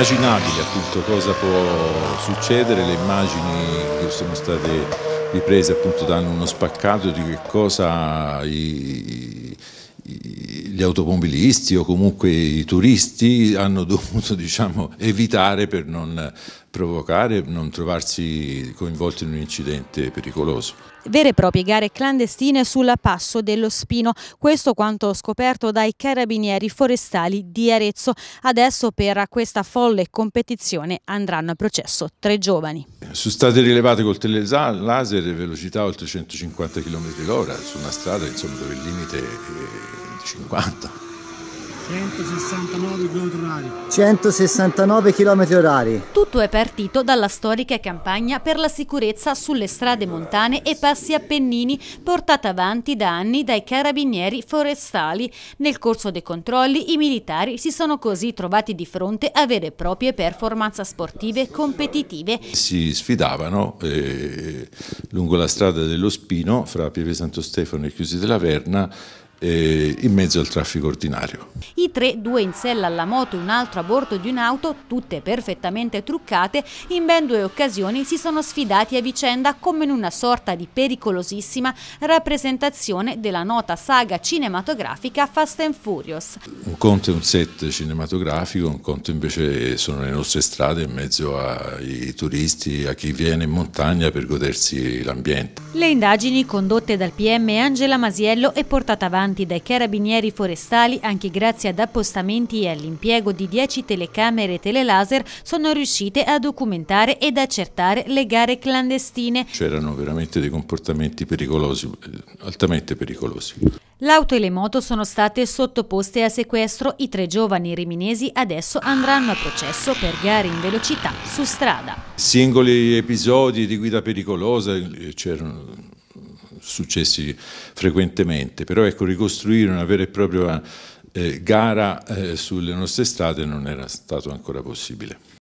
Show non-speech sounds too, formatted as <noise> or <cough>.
immaginabile appunto cosa può succedere, le immagini che sono state riprese appunto danno uno spaccato di che cosa i, gli automobilisti o comunque i turisti hanno <laughs> dovuto diciamo, evitare per non provocare, non trovarsi coinvolti in un incidente pericoloso. Vere e proprie gare clandestine sul passo dello Spino, questo quanto scoperto dai carabinieri forestali di Arezzo. Adesso per questa folle competizione andranno a processo tre giovani. Sono state rilevate col telelaser velocità oltre 150 km h su una strada insomma, dove il limite è 50. 169 km orari. 169 km orari. Tutto è partito dalla storica campagna per la sicurezza sulle strade montane e passi appennini portata avanti da anni dai carabinieri forestali. Nel corso dei controlli i militari si sono così trovati di fronte a vere e proprie performance sportive competitive. Si sfidavano eh, lungo la strada dello Spino fra Pieve Santo Stefano e Chiusi della Verna eh, in mezzo al traffico ordinario. I tre, due in sella alla moto e un altro a bordo di un'auto, tutte perfettamente truccate, in ben due occasioni si sono sfidati a vicenda come in una sorta di pericolosissima rappresentazione della nota saga cinematografica Fast and Furious. Un conto è un set cinematografico, un conto invece sono le nostre strade in mezzo ai turisti, a chi viene in montagna per godersi l'ambiente. Le indagini condotte dal PM Angela Masiello e portate avanti avanti dai carabinieri forestali anche grazie ad appostamenti e all'impiego di 10 telecamere e telelaser sono riuscite a documentare ed accertare le gare clandestine. C'erano veramente dei comportamenti pericolosi, eh, altamente pericolosi. L'auto e le moto sono state sottoposte a sequestro, i tre giovani riminesi adesso andranno a processo per gare in velocità su strada. Singoli episodi di guida pericolosa eh, c'erano successi frequentemente, però ecco, ricostruire una vera e propria eh, gara eh, sulle nostre strade non era stato ancora possibile.